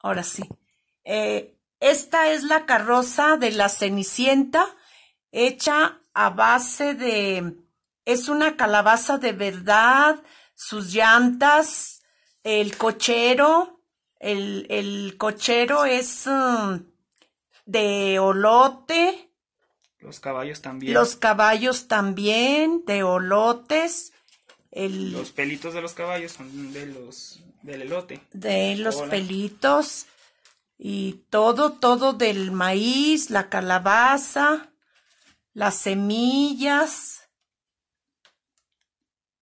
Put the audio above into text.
ahora sí. Eh, esta es la carroza de la Cenicienta, hecha a base de... Es una calabaza de verdad, sus llantas, el cochero. El, cochero es um, de olote. Los caballos también. Los caballos también, de olotes. los pelitos de los caballos son de los del elote. De los pelitos y todo, todo del maíz, la calabaza, las semillas.